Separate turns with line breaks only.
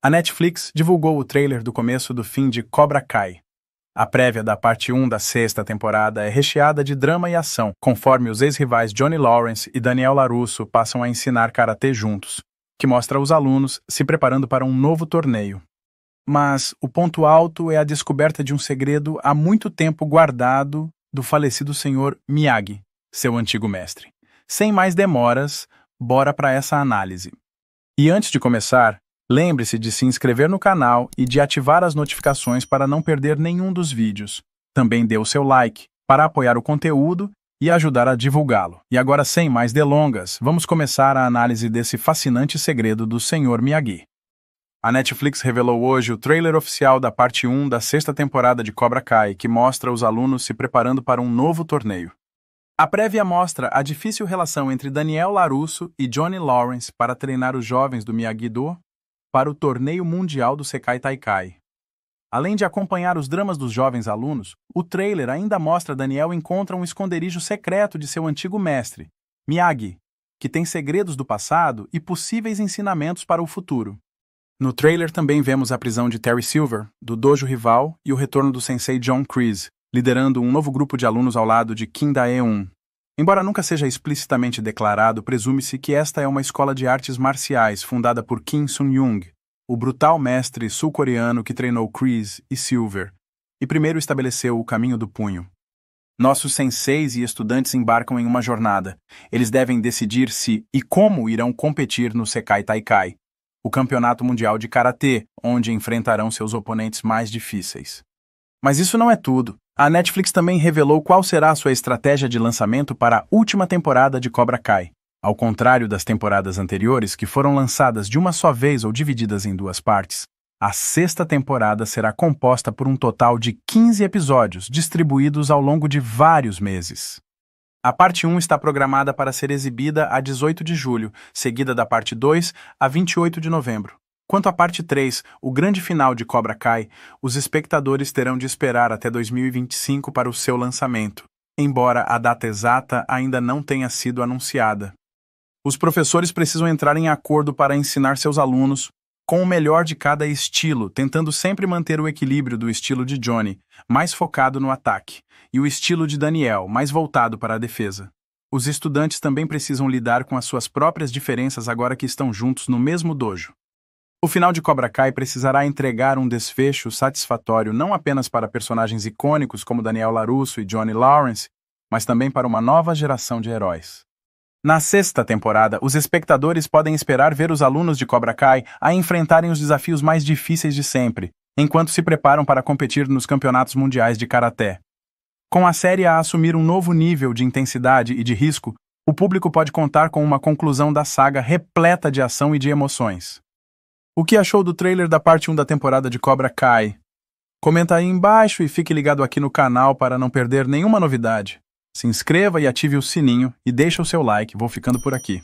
A Netflix divulgou o trailer do começo do fim de Cobra Kai. A prévia da parte 1 da sexta temporada é recheada de drama e ação, conforme os ex-rivais Johnny Lawrence e Daniel LaRusso passam a ensinar karatê juntos, que mostra os alunos se preparando para um novo torneio. Mas o ponto alto é a descoberta de um segredo há muito tempo guardado do falecido senhor Miyagi, seu antigo mestre. Sem mais demoras, bora para essa análise. E antes de começar, Lembre-se de se inscrever no canal e de ativar as notificações para não perder nenhum dos vídeos. Também dê o seu like para apoiar o conteúdo e ajudar a divulgá-lo. E agora, sem mais delongas, vamos começar a análise desse fascinante segredo do Sr. Miyagi. A Netflix revelou hoje o trailer oficial da parte 1 da sexta temporada de Cobra Kai, que mostra os alunos se preparando para um novo torneio. A prévia mostra a difícil relação entre Daniel Larusso e Johnny Lawrence para treinar os jovens do Miyagi-Do para o Torneio Mundial do Sekai Taikai. Além de acompanhar os dramas dos jovens alunos, o trailer ainda mostra Daniel encontra um esconderijo secreto de seu antigo mestre, Miyagi, que tem segredos do passado e possíveis ensinamentos para o futuro. No trailer também vemos a prisão de Terry Silver, do dojo rival, e o retorno do sensei John Kreese, liderando um novo grupo de alunos ao lado de Kim Dae-un, Embora nunca seja explicitamente declarado, presume-se que esta é uma escola de artes marciais fundada por Kim Sun-young, o brutal mestre sul-coreano que treinou Chris e Silver, e primeiro estabeleceu o caminho do punho. Nossos senseis e estudantes embarcam em uma jornada. Eles devem decidir se e como irão competir no Sekai Taikai, o campeonato mundial de karatê, onde enfrentarão seus oponentes mais difíceis. Mas isso não é tudo. A Netflix também revelou qual será a sua estratégia de lançamento para a última temporada de Cobra Kai. Ao contrário das temporadas anteriores, que foram lançadas de uma só vez ou divididas em duas partes, a sexta temporada será composta por um total de 15 episódios, distribuídos ao longo de vários meses. A parte 1 está programada para ser exibida a 18 de julho, seguida da parte 2 a 28 de novembro. Quanto à parte 3, o grande final de Cobra Kai, os espectadores terão de esperar até 2025 para o seu lançamento, embora a data exata ainda não tenha sido anunciada. Os professores precisam entrar em acordo para ensinar seus alunos com o melhor de cada estilo, tentando sempre manter o equilíbrio do estilo de Johnny, mais focado no ataque, e o estilo de Daniel, mais voltado para a defesa. Os estudantes também precisam lidar com as suas próprias diferenças agora que estão juntos no mesmo dojo. O final de Cobra Kai precisará entregar um desfecho satisfatório não apenas para personagens icônicos como Daniel LaRusso e Johnny Lawrence, mas também para uma nova geração de heróis. Na sexta temporada, os espectadores podem esperar ver os alunos de Cobra Kai a enfrentarem os desafios mais difíceis de sempre, enquanto se preparam para competir nos campeonatos mundiais de karaté. Com a série a assumir um novo nível de intensidade e de risco, o público pode contar com uma conclusão da saga repleta de ação e de emoções. O que achou do trailer da parte 1 da temporada de Cobra Kai? Comenta aí embaixo e fique ligado aqui no canal para não perder nenhuma novidade. Se inscreva e ative o sininho e deixa o seu like, vou ficando por aqui.